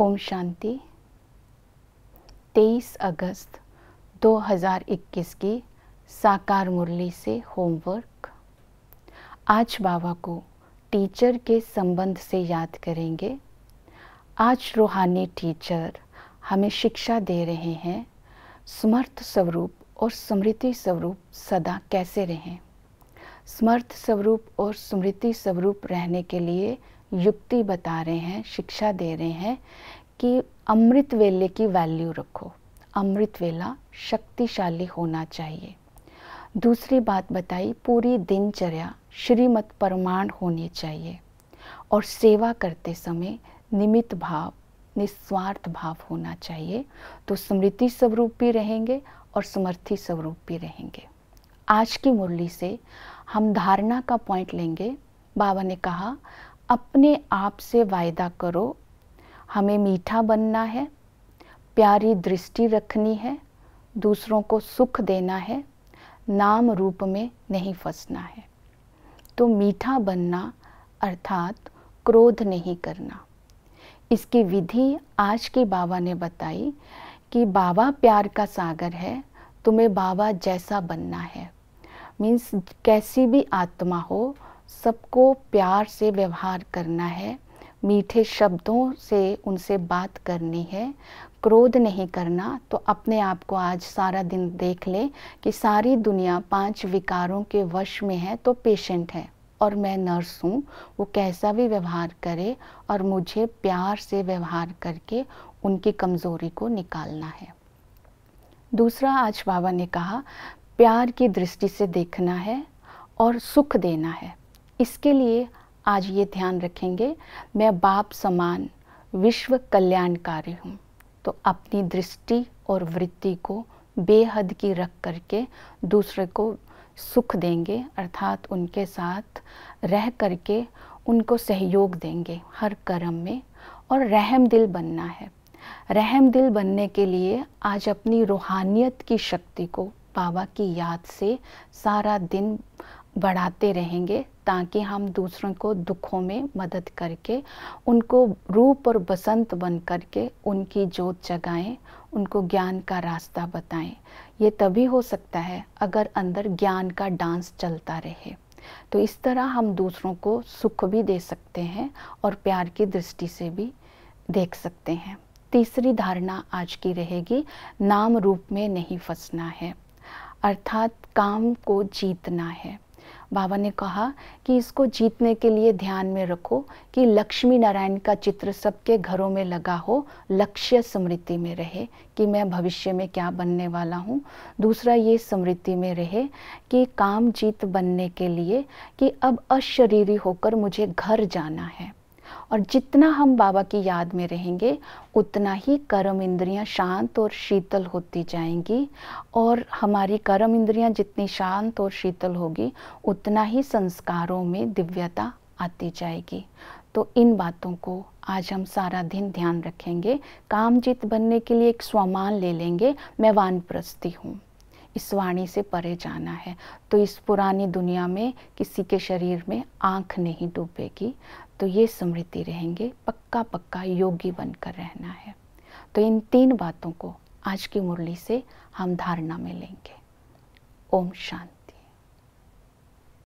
ओम शांति 23 अगस्त 2021 की साकार मुरली से होमवर्क आज बाबा को टीचर के संबंध से याद करेंगे आज रूहानी टीचर हमें शिक्षा दे रहे हैं समर्थ स्वरूप और स्मृति स्वरूप सदा कैसे रहें समर्थ स्वरूप और स्मृति स्वरूप रहने के लिए युक्ति बता रहे हैं शिक्षा दे रहे हैं कि अमृत वेले की वैल्यू रखो अमृत वेला शक्तिशाली होना चाहिए दूसरी बात बताई पूरी दिनचर्या श्रीमत परमाण होनी चाहिए और सेवा करते समय निमित भाव निस्वार्थ भाव होना चाहिए तो स्मृति स्वरूप भी रहेंगे और समर्थी स्वरूप भी रहेंगे आज की मुरली से हम धारणा का पॉइंट लेंगे बाबा ने कहा अपने आप से वायदा करो हमें मीठा बनना है प्यारी दृष्टि रखनी है दूसरों को सुख देना है नाम रूप में नहीं फंसना है तो मीठा बनना अर्थात क्रोध नहीं करना इसकी विधि आज की बाबा ने बताई कि बाबा प्यार का सागर है तुम्हें बाबा जैसा बनना है मीन्स कैसी भी आत्मा हो सबको प्यार से व्यवहार करना है मीठे शब्दों से उनसे बात करनी है क्रोध नहीं करना तो अपने आप को आज सारा दिन देख ले कि सारी दुनिया पांच विकारों के वश में है तो पेशेंट है और मैं नर्स हूँ वो कैसा भी व्यवहार करे और मुझे प्यार से व्यवहार करके उनकी कमज़ोरी को निकालना है दूसरा आज बाबा ने कहा प्यार की दृष्टि से देखना है और सुख देना है इसके लिए आज ये ध्यान रखेंगे मैं बाप समान विश्व कल्याणकारी हूँ तो अपनी दृष्टि और वृत्ति को बेहद की रख करके दूसरे को सुख देंगे अर्थात उनके साथ रह करके उनको सहयोग देंगे हर कर्म में और रहम दिल बनना है रहम दिल बनने के लिए आज अपनी रूहानियत की शक्ति को बाबा की याद से सारा दिन बढ़ाते रहेंगे ताकि हम दूसरों को दुखों में मदद करके उनको रूप और बसंत बन करके उनकी जोत जगाएं उनको ज्ञान का रास्ता बताएं ये तभी हो सकता है अगर अंदर ज्ञान का डांस चलता रहे तो इस तरह हम दूसरों को सुख भी दे सकते हैं और प्यार की दृष्टि से भी देख सकते हैं तीसरी धारणा आज की रहेगी नाम रूप में नहीं फंसना है अर्थात काम को जीतना है बाबा ने कहा कि इसको जीतने के लिए ध्यान में रखो कि लक्ष्मी नारायण का चित्र सबके घरों में लगा हो लक्ष्य स्मृति में रहे कि मैं भविष्य में क्या बनने वाला हूँ दूसरा ये स्मृति में रहे कि काम जीत बनने के लिए कि अब अशरीरी होकर मुझे घर जाना है और जितना हम बाबा की याद में रहेंगे उतना ही कर्म इंद्रियां शांत और शीतल होती जाएंगी और हमारी कर्म इंद्रियां जितनी शांत और शीतल होगी उतना ही संस्कारों में दिव्यता आती जाएगी तो इन बातों को आज हम सारा दिन ध्यान रखेंगे कामजीत बनने के लिए एक स्वमान ले लेंगे मैं वानप्रस्थी हूँ इस वाणी से परे जाना है तो इस पुरानी दुनिया में किसी के शरीर में आंख नहीं डूबेगी तो ये स्मृति रहेंगे पक्का पक्का योगी बनकर रहना है तो इन तीन बातों को आज की मुरली से हम धारणा में लेंगे ओम शांति